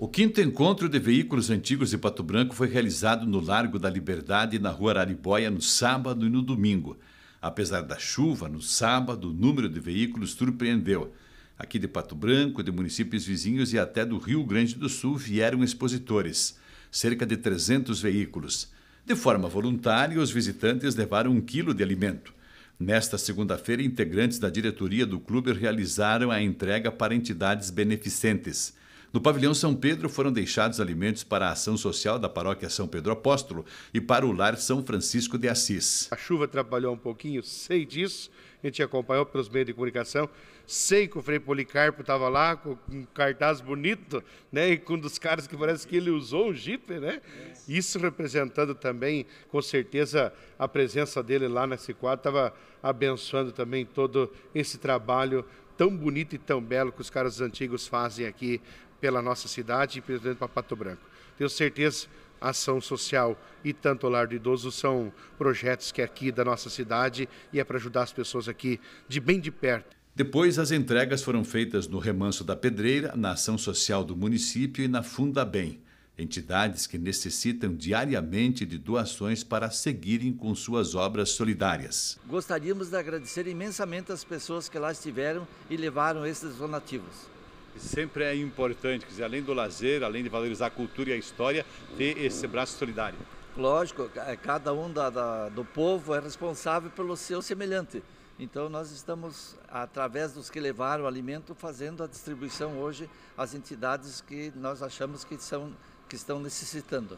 O quinto encontro de veículos antigos de Pato Branco foi realizado no Largo da Liberdade e na Rua Araribóia no sábado e no domingo. Apesar da chuva, no sábado, o número de veículos surpreendeu. Aqui de Pato Branco, de municípios vizinhos e até do Rio Grande do Sul vieram expositores, cerca de 300 veículos. De forma voluntária, os visitantes levaram um quilo de alimento. Nesta segunda-feira, integrantes da diretoria do clube realizaram a entrega para entidades beneficentes. No pavilhão São Pedro foram deixados alimentos para a ação social da paróquia São Pedro Apóstolo e para o lar São Francisco de Assis. A chuva atrapalhou um pouquinho, sei disso, a gente acompanhou pelos meios de comunicação. Sei que o Frei Policarpo estava lá com um cartaz bonito, né? E com um dos caras que parece que ele usou um jipe, né? Isso representando também, com certeza, a presença dele lá nesse quadro estava abençoando também todo esse trabalho tão bonito e tão belo que os caras antigos fazem aqui pela nossa cidade e pelo para Pato Branco. Tenho certeza a ação social e tanto o lar do idoso são projetos que é aqui da nossa cidade e é para ajudar as pessoas aqui de bem de perto. Depois, as entregas foram feitas no Remanso da Pedreira, na Ação Social do município e na Fundabem, entidades que necessitam diariamente de doações para seguirem com suas obras solidárias. Gostaríamos de agradecer imensamente as pessoas que lá estiveram e levaram esses donativos sempre é importante, quer dizer, além do lazer, além de valorizar a cultura e a história, ter esse braço solidário. Lógico, é, cada um da, da, do povo é responsável pelo seu semelhante. Então nós estamos, através dos que levaram o alimento, fazendo a distribuição hoje às entidades que nós achamos que, são, que estão necessitando.